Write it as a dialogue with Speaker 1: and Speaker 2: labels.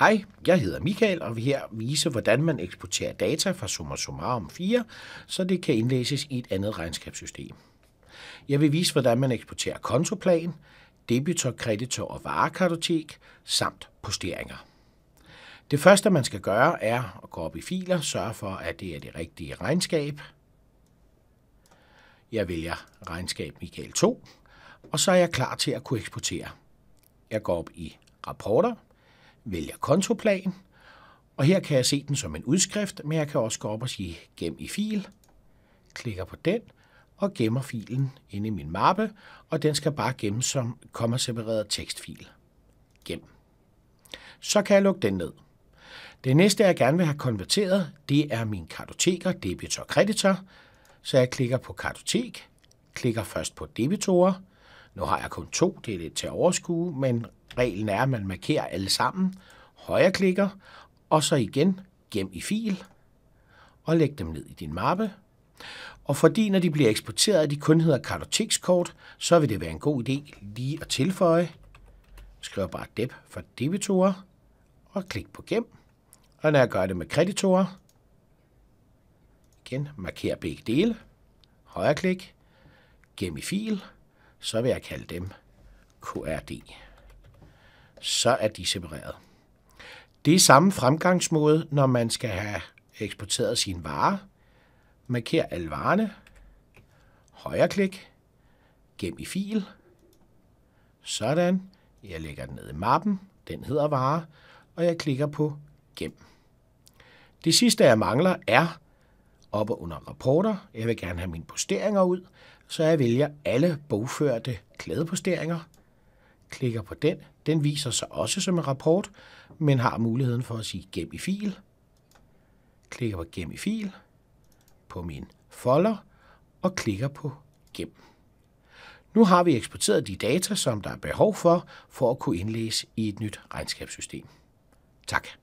Speaker 1: Hej, jeg hedder Michael, og vi her vise, hvordan man eksporterer data fra Summa Summarum 4, så det kan indlæses i et andet regnskabssystem. Jeg vil vise, hvordan man eksporterer kontoplan, debitor, kreditor og varekartotek, samt posteringer. Det første, man skal gøre, er at gå op i filer, sørge for, at det er det rigtige regnskab. Jeg vælger regnskab Michael 2, og så er jeg klar til at kunne eksportere. Jeg går op i rapporter, vælger kontoplan, og her kan jeg se den som en udskrift, men jeg kan også gå op og sige gem i fil, klikker på den og gemmer filen inde i min mappe, og den skal bare gemmes som kommasepareret tekstfil. Gem. Så kan jeg lukke den ned. Det næste, jeg gerne vil have konverteret, det er min kartoteker, debitor kreditor. Så jeg klikker på kartotek, klikker først på debitorer, nu har jeg kun to, det er lidt til at overskue, men reglen er, at man markerer alle sammen, højreklikker, og så igen gem i fil, og læg dem ned i din mappe. Og fordi når de bliver eksporteret, de kun hedder kartotekskort, så vil det være en god idé lige at tilføje. Skriv bare deb for debitorer, og klik på gem. Og når jeg gør det med kreditorer, igen marker begge dele, højreklik, gem i fil, så vil jeg kalde dem KRD. Så er de separeret. Det er samme fremgangsmåde, når man skal have eksporteret sin vare. Marker alle varerne. Højreklik. Gem i fil. Sådan. Jeg lægger den ned i mappen. Den hedder vare. Og jeg klikker på gem. Det sidste, jeg mangler, er op under rapporter. Jeg vil gerne have mine posteringer ud, så jeg vælger alle bogførte klædeposteringer. Klikker på den. Den viser sig også som en rapport, men har muligheden for at sige gem i fil. Klikker på gem i fil, på min folder og klikker på gem. Nu har vi eksporteret de data, som der er behov for, for at kunne indlæse i et nyt regnskabssystem. Tak.